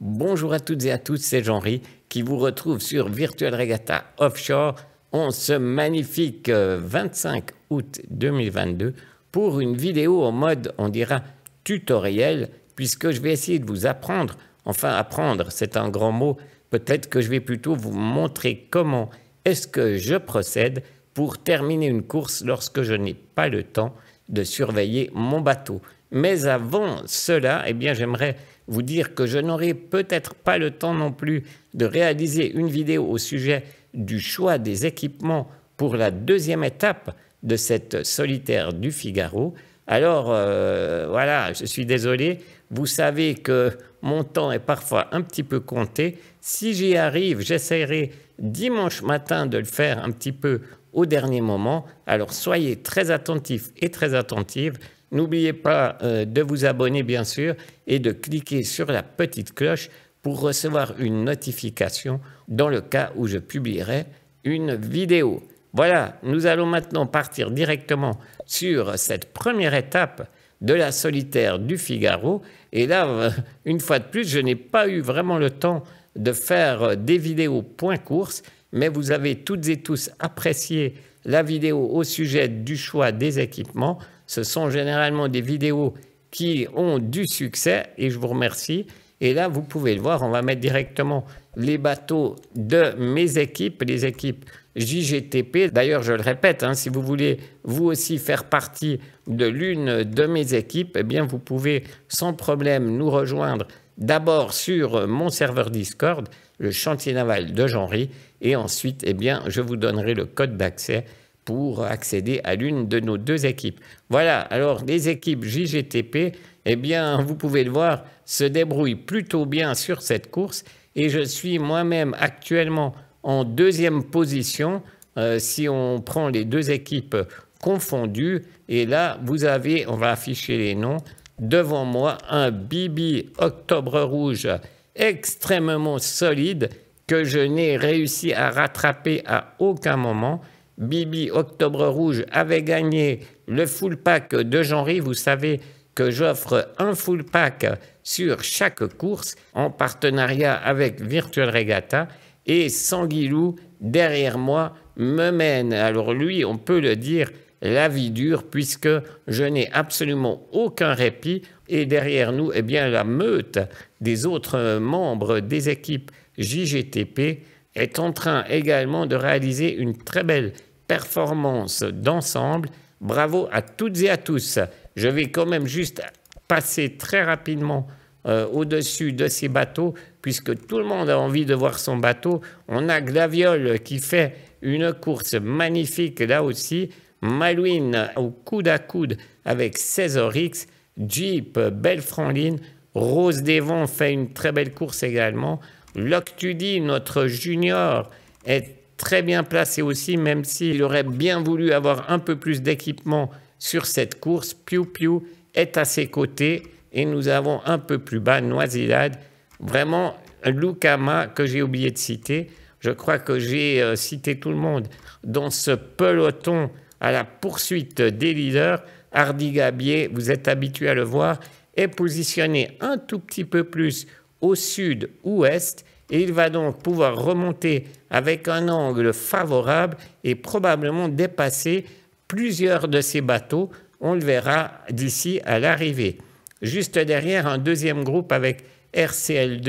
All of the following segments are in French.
Bonjour à toutes et à tous, c'est jean ri qui vous retrouve sur Virtual Regatta Offshore en ce magnifique 25 euh, août 2022 pour une vidéo en mode, on dira, tutoriel, puisque je vais essayer de vous apprendre, enfin apprendre, c'est un grand mot, peut-être que je vais plutôt vous montrer comment est-ce que je procède pour terminer une course lorsque je n'ai pas le temps de surveiller mon bateau. Mais avant cela, eh bien, j'aimerais vous dire que je n'aurai peut-être pas le temps non plus de réaliser une vidéo au sujet du choix des équipements pour la deuxième étape de cette solitaire du Figaro. Alors euh, voilà, je suis désolé, vous savez que mon temps est parfois un petit peu compté. Si j'y arrive, j'essaierai dimanche matin de le faire un petit peu au dernier moment. Alors soyez très attentifs et très attentives. N'oubliez pas euh, de vous abonner, bien sûr, et de cliquer sur la petite cloche pour recevoir une notification dans le cas où je publierai une vidéo. Voilà, nous allons maintenant partir directement sur cette première étape de la solitaire du Figaro. Et là, une fois de plus, je n'ai pas eu vraiment le temps de faire des vidéos point course, mais vous avez toutes et tous apprécié la vidéo au sujet du choix des équipements. Ce sont généralement des vidéos qui ont du succès et je vous remercie. Et là, vous pouvez le voir, on va mettre directement les bateaux de mes équipes, les équipes JGTP. D'ailleurs, je le répète, hein, si vous voulez vous aussi faire partie de l'une de mes équipes, eh bien, vous pouvez sans problème nous rejoindre d'abord sur mon serveur Discord, le chantier naval de Jean-Ry, et ensuite, eh bien, je vous donnerai le code d'accès pour accéder à l'une de nos deux équipes. Voilà, alors les équipes JGTP, eh bien, vous pouvez le voir, se débrouillent plutôt bien sur cette course et je suis moi-même actuellement en deuxième position euh, si on prend les deux équipes confondues. Et là, vous avez, on va afficher les noms, devant moi un Bibi Octobre Rouge extrêmement solide que je n'ai réussi à rattraper à aucun moment. Bibi Octobre Rouge avait gagné le full pack de jean Vous savez que j'offre un full pack sur chaque course en partenariat avec Virtual Regatta. Et Sanguilou, derrière moi, me mène. Alors lui, on peut le dire, la vie dure puisque je n'ai absolument aucun répit et derrière nous, eh bien, la meute des autres membres des équipes JGTP est en train également de réaliser une très belle performance d'ensemble. Bravo à toutes et à tous. Je vais quand même juste passer très rapidement euh, au-dessus de ces bateaux, puisque tout le monde a envie de voir son bateau. On a Glaviole qui fait une course magnifique là aussi. Malouine au coude à coude avec Oryx, Jeep, Belle Franline. Rose des Vents fait une très belle course également. Loctudi, notre junior, est très bien placé aussi, même s'il aurait bien voulu avoir un peu plus d'équipement sur cette course. Piu Piu est à ses côtés et nous avons un peu plus bas Noisillade. Vraiment, Lukama, que j'ai oublié de citer. Je crois que j'ai euh, cité tout le monde dans ce peloton à la poursuite des leaders. Hardy Gabier, vous êtes habitué à le voir, est positionné un tout petit peu plus au sud-ouest il va donc pouvoir remonter avec un angle favorable et probablement dépasser plusieurs de ces bateaux. On le verra d'ici à l'arrivée. Juste derrière, un deuxième groupe avec RCL2,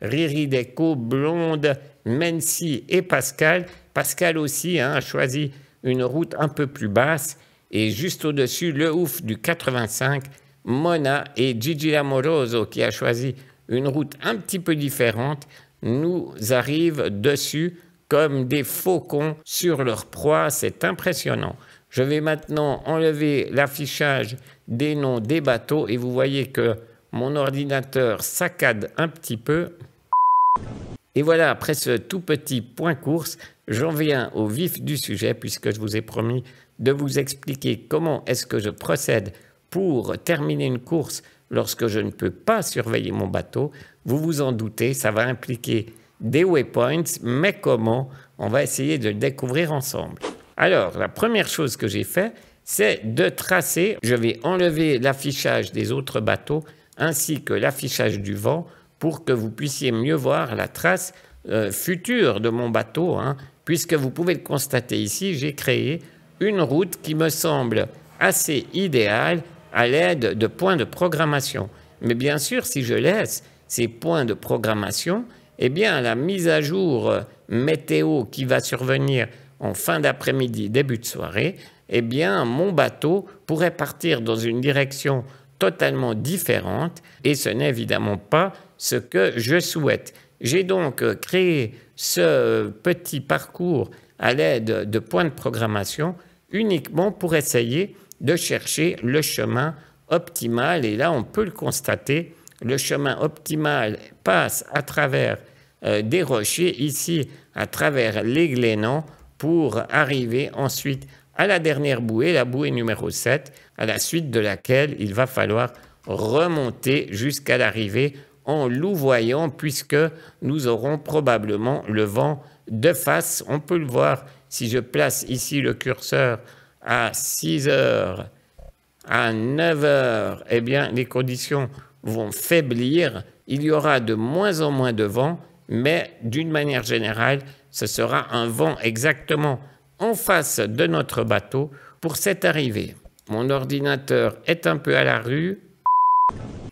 Riri Rirideco, Blonde, Mency et Pascal. Pascal aussi hein, a choisi une route un peu plus basse. Et juste au-dessus, le ouf du 85, Mona et Gigi Amoroso qui a choisi une route un petit peu différente nous arrivent dessus comme des faucons sur leur proie. C'est impressionnant. Je vais maintenant enlever l'affichage des noms des bateaux et vous voyez que mon ordinateur saccade un petit peu. Et voilà, après ce tout petit point course, j'en viens au vif du sujet puisque je vous ai promis de vous expliquer comment est-ce que je procède pour terminer une course lorsque je ne peux pas surveiller mon bateau vous vous en doutez, ça va impliquer des waypoints, mais comment On va essayer de le découvrir ensemble. Alors, la première chose que j'ai fait, c'est de tracer. Je vais enlever l'affichage des autres bateaux ainsi que l'affichage du vent pour que vous puissiez mieux voir la trace euh, future de mon bateau. Hein, puisque vous pouvez le constater ici, j'ai créé une route qui me semble assez idéale à l'aide de points de programmation. Mais bien sûr, si je laisse ces points de programmation, eh bien, la mise à jour euh, météo qui va survenir en fin d'après-midi, début de soirée, eh bien, mon bateau pourrait partir dans une direction totalement différente et ce n'est évidemment pas ce que je souhaite. J'ai donc euh, créé ce euh, petit parcours à l'aide de points de programmation uniquement pour essayer de chercher le chemin optimal et là on peut le constater le chemin optimal passe à travers euh, des rochers, ici à travers les glénans, pour arriver ensuite à la dernière bouée, la bouée numéro 7, à la suite de laquelle il va falloir remonter jusqu'à l'arrivée en louvoyant, puisque nous aurons probablement le vent de face. On peut le voir si je place ici le curseur à 6 heures, à 9 heures, eh bien, les conditions vont faiblir, il y aura de moins en moins de vent, mais d'une manière générale, ce sera un vent exactement en face de notre bateau pour cette arrivée. Mon ordinateur est un peu à la rue.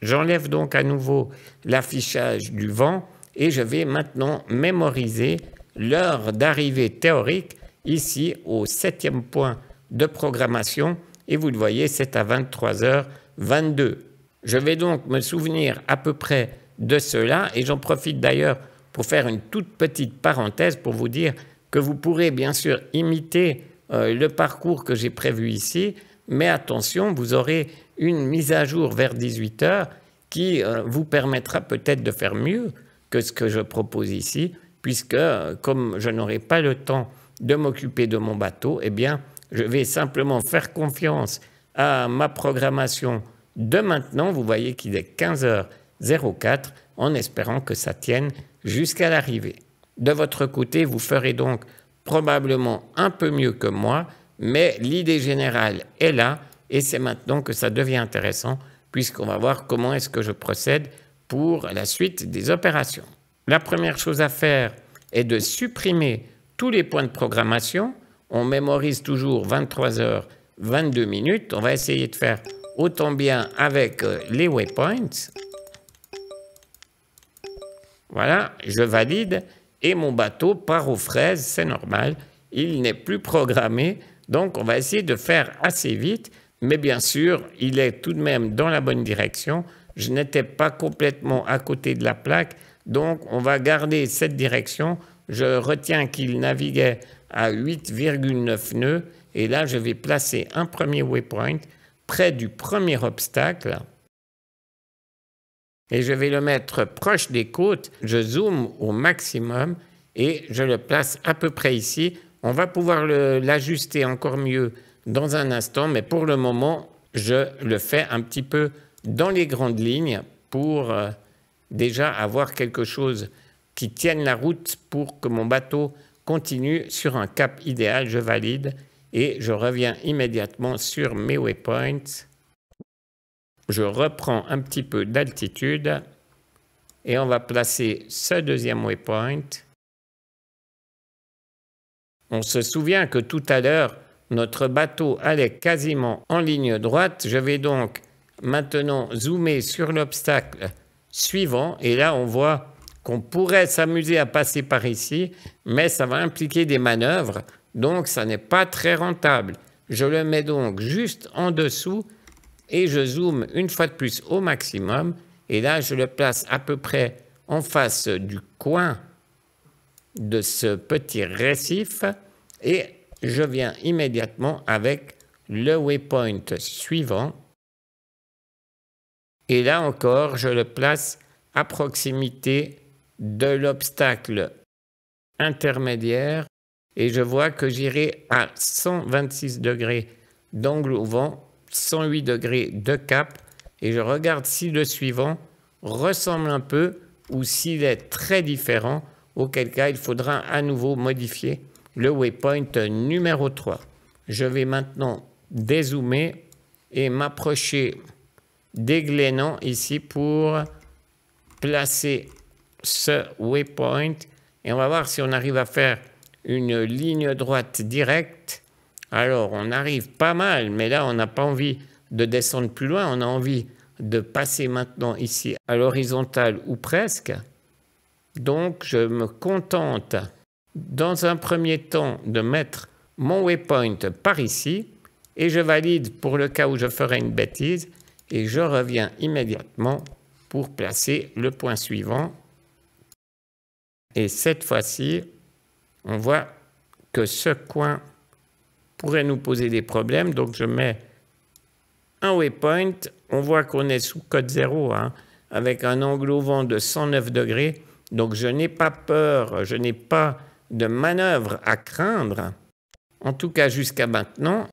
J'enlève donc à nouveau l'affichage du vent et je vais maintenant mémoriser l'heure d'arrivée théorique ici au septième point de programmation. Et vous le voyez, c'est à 23h22. Je vais donc me souvenir à peu près de cela et j'en profite d'ailleurs pour faire une toute petite parenthèse pour vous dire que vous pourrez bien sûr imiter euh, le parcours que j'ai prévu ici, mais attention, vous aurez une mise à jour vers 18h qui euh, vous permettra peut-être de faire mieux que ce que je propose ici, puisque euh, comme je n'aurai pas le temps de m'occuper de mon bateau, eh bien, je vais simplement faire confiance à ma programmation de maintenant, vous voyez qu'il est 15h04 en espérant que ça tienne jusqu'à l'arrivée. De votre côté, vous ferez donc probablement un peu mieux que moi, mais l'idée générale est là et c'est maintenant que ça devient intéressant puisqu'on va voir comment est-ce que je procède pour la suite des opérations. La première chose à faire est de supprimer tous les points de programmation. On mémorise toujours 23 h 22 minutes. On va essayer de faire autant bien avec euh, les waypoints. Voilà, je valide et mon bateau part aux fraises, c'est normal. Il n'est plus programmé, donc on va essayer de faire assez vite. Mais bien sûr, il est tout de même dans la bonne direction. Je n'étais pas complètement à côté de la plaque, donc on va garder cette direction. Je retiens qu'il naviguait à 8,9 nœuds. Et là, je vais placer un premier waypoint près du premier obstacle et je vais le mettre proche des côtes. Je zoome au maximum et je le place à peu près ici. On va pouvoir l'ajuster encore mieux dans un instant, mais pour le moment, je le fais un petit peu dans les grandes lignes pour euh, déjà avoir quelque chose qui tienne la route pour que mon bateau continue sur un cap idéal. Je valide et je reviens immédiatement sur mes waypoints. Je reprends un petit peu d'altitude et on va placer ce deuxième waypoint. On se souvient que tout à l'heure, notre bateau allait quasiment en ligne droite. Je vais donc maintenant zoomer sur l'obstacle suivant. Et là, on voit qu'on pourrait s'amuser à passer par ici, mais ça va impliquer des manœuvres. Donc, ça n'est pas très rentable. Je le mets donc juste en dessous et je zoome une fois de plus au maximum. Et là, je le place à peu près en face du coin de ce petit récif et je viens immédiatement avec le waypoint suivant. Et là encore, je le place à proximité de l'obstacle intermédiaire et je vois que j'irai à 126 degrés d'angle au vent, 108 degrés de cap, et je regarde si le suivant ressemble un peu ou s'il est très différent, auquel cas il faudra à nouveau modifier le waypoint numéro 3. Je vais maintenant dézoomer et m'approcher des glénans ici pour placer ce waypoint et on va voir si on arrive à faire une ligne droite directe, alors on arrive pas mal, mais là on n'a pas envie de descendre plus loin, on a envie de passer maintenant ici à l'horizontale ou presque. Donc je me contente dans un premier temps de mettre mon waypoint par ici et je valide pour le cas où je ferai une bêtise et je reviens immédiatement pour placer le point suivant. Et cette fois-ci, on voit que ce coin pourrait nous poser des problèmes. Donc je mets un waypoint. On voit qu'on est sous code 0, hein, avec un angle au vent de 109 degrés. Donc je n'ai pas peur, je n'ai pas de manœuvre à craindre, en tout cas jusqu'à maintenant.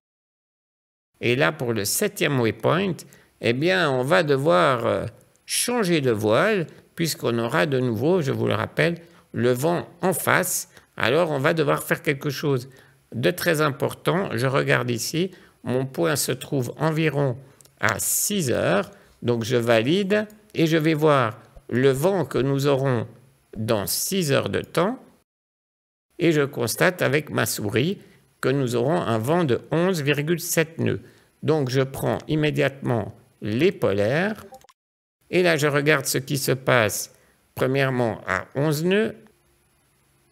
Et là, pour le septième waypoint, eh bien, on va devoir euh, changer de voile, puisqu'on aura de nouveau, je vous le rappelle, le vent en face, alors on va devoir faire quelque chose de très important. Je regarde ici, mon point se trouve environ à 6 heures, donc je valide et je vais voir le vent que nous aurons dans 6 heures de temps et je constate avec ma souris que nous aurons un vent de 11,7 nœuds. Donc je prends immédiatement les polaires et là je regarde ce qui se passe premièrement à 11 nœuds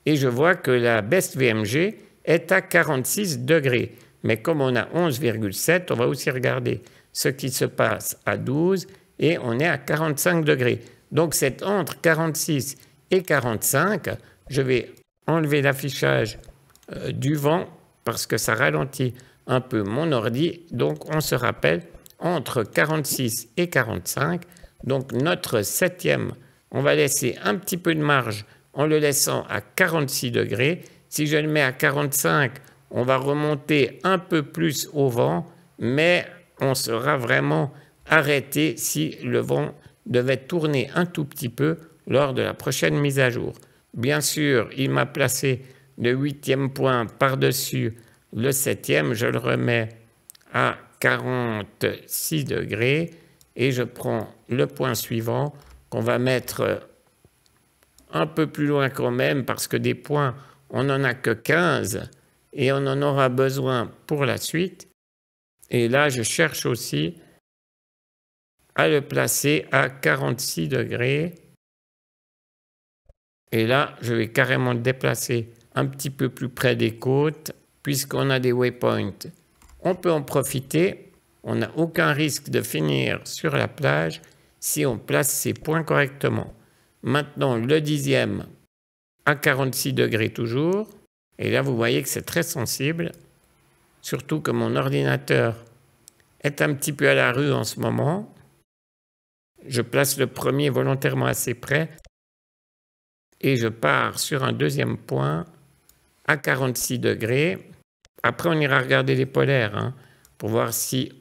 et je vois que la baisse VMG est à 46 degrés. Mais comme on a 11,7, on va aussi regarder ce qui se passe à 12 et on est à 45 degrés. Donc c'est entre 46 et 45. Je vais enlever l'affichage euh, du vent parce que ça ralentit un peu mon ordi. Donc on se rappelle entre 46 et 45. Donc notre septième, on va laisser un petit peu de marge en le laissant à 46 degrés. Si je le mets à 45, on va remonter un peu plus au vent, mais on sera vraiment arrêté si le vent devait tourner un tout petit peu lors de la prochaine mise à jour. Bien sûr, il m'a placé le huitième point par-dessus le septième. Je le remets à 46 degrés et je prends le point suivant qu'on va mettre un peu plus loin quand même, parce que des points, on n'en a que 15 et on en aura besoin pour la suite. Et là, je cherche aussi à le placer à 46 degrés. Et là, je vais carrément le déplacer un petit peu plus près des côtes, puisqu'on a des waypoints. On peut en profiter, on n'a aucun risque de finir sur la plage si on place ces points correctement. Maintenant, le dixième à 46 degrés toujours. Et là, vous voyez que c'est très sensible, surtout que mon ordinateur est un petit peu à la rue en ce moment. Je place le premier volontairement assez près et je pars sur un deuxième point à 46 degrés. Après, on ira regarder les polaires hein, pour voir si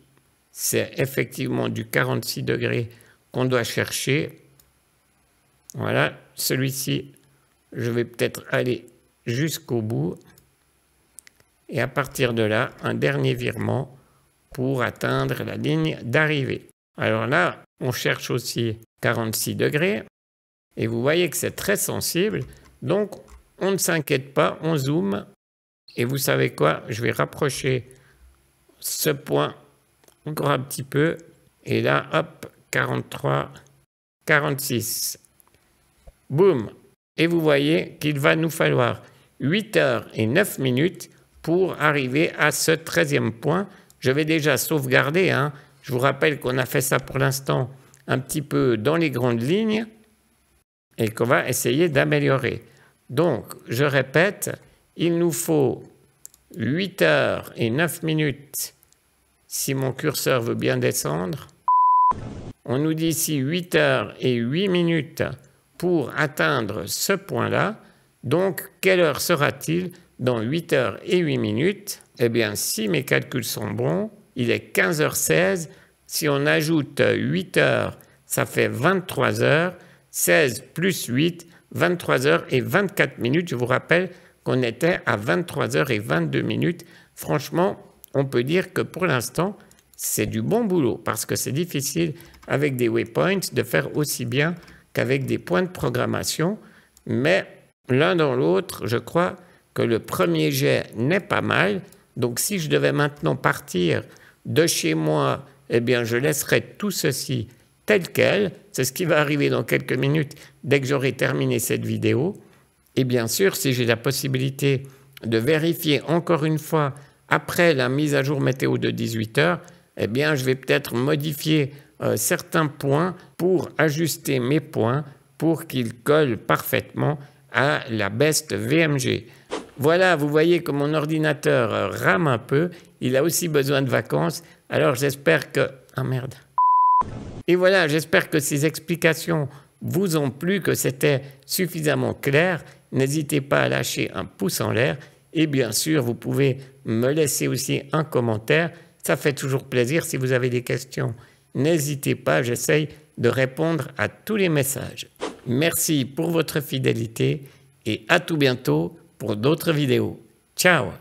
c'est effectivement du 46 degrés qu'on doit chercher voilà, celui-ci, je vais peut-être aller jusqu'au bout. Et à partir de là, un dernier virement pour atteindre la ligne d'arrivée. Alors là, on cherche aussi 46 degrés. Et vous voyez que c'est très sensible. Donc, on ne s'inquiète pas, on zoome. Et vous savez quoi Je vais rapprocher ce point encore un petit peu. Et là, hop, 43, 46 boum, et vous voyez qu'il va nous falloir 8 heures et 9 minutes pour arriver à ce 13e point. Je vais déjà sauvegarder, hein. je vous rappelle qu'on a fait ça pour l'instant un petit peu dans les grandes lignes et qu'on va essayer d'améliorer. Donc, je répète, il nous faut 8 heures et 9 minutes si mon curseur veut bien descendre. On nous dit ici 8 heures et 8 minutes pour atteindre ce point-là. Donc, quelle heure sera-t-il dans 8 heures et 8 minutes Eh bien, si mes calculs sont bons, il est 15h16. Si on ajoute 8 heures, ça fait 23 heures. 16 plus 8, 23 h et 24 minutes. Je vous rappelle qu'on était à 23 h et 22 minutes. Franchement, on peut dire que pour l'instant, c'est du bon boulot parce que c'est difficile avec des waypoints de faire aussi bien qu'avec des points de programmation, mais l'un dans l'autre, je crois que le premier jet n'est pas mal. Donc si je devais maintenant partir de chez moi, eh bien je laisserais tout ceci tel quel. C'est ce qui va arriver dans quelques minutes dès que j'aurai terminé cette vidéo. Et bien sûr, si j'ai la possibilité de vérifier encore une fois après la mise à jour météo de 18 heures, eh bien je vais peut-être modifier euh, certains points pour ajuster mes points pour qu'ils collent parfaitement à la best VMG. Voilà, vous voyez que mon ordinateur euh, rame un peu. Il a aussi besoin de vacances. Alors j'espère que... Ah merde. Et voilà, j'espère que ces explications vous ont plu, que c'était suffisamment clair. N'hésitez pas à lâcher un pouce en l'air. Et bien sûr, vous pouvez me laisser aussi un commentaire. Ça fait toujours plaisir si vous avez des questions. N'hésitez pas, j'essaye de répondre à tous les messages. Merci pour votre fidélité et à tout bientôt pour d'autres vidéos. Ciao